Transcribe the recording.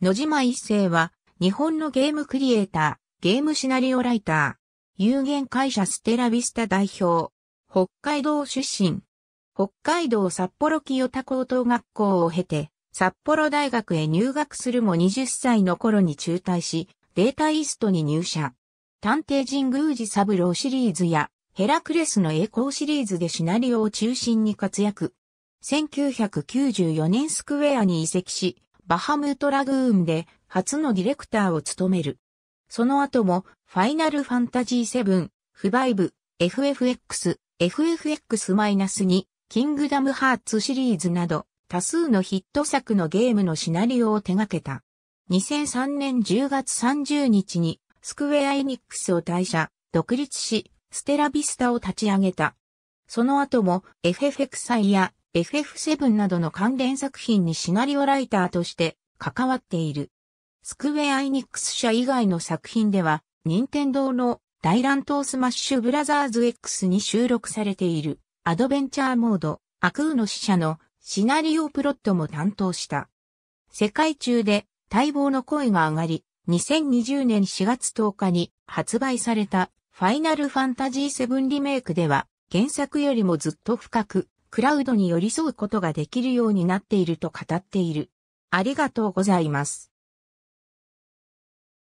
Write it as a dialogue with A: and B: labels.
A: 野島一世は、日本のゲームクリエイター、ゲームシナリオライター、有限会社ステラビスタ代表、北海道出身、北海道札幌清田高等学校を経て、札幌大学へ入学するも20歳の頃に中退し、データイストに入社。探偵神宮寺三郎シリーズや、ヘラクレスの栄光シリーズでシナリオを中心に活躍。1994年スクウェアに移籍し、バハムートラグーンで初のディレクターを務める。その後も、ファイナルファンタジー7、フバイブ、FFX、FFX-2、キングダムハーツシリーズなど、多数のヒット作のゲームのシナリオを手掛けた。2003年10月30日に、スクウェア・エニックスを退社、独立し、ステラビスタを立ち上げた。その後も、FFXI や FF7 などの関連作品にシナリオライターとして関わっている。スクウェア・イニックス社以外の作品では、任天堂の大乱闘スマッシュブラザーズ X に収録されているアドベンチャーモード、アクーの死者のシナリオプロットも担当した。世界中で待望の声が上がり、2020年4月10日に発売されたファイナルファンタジー7リメイクでは原作よりもずっと深くクラウドに寄り添うことができるようになっていると語っている。ありがとうございます。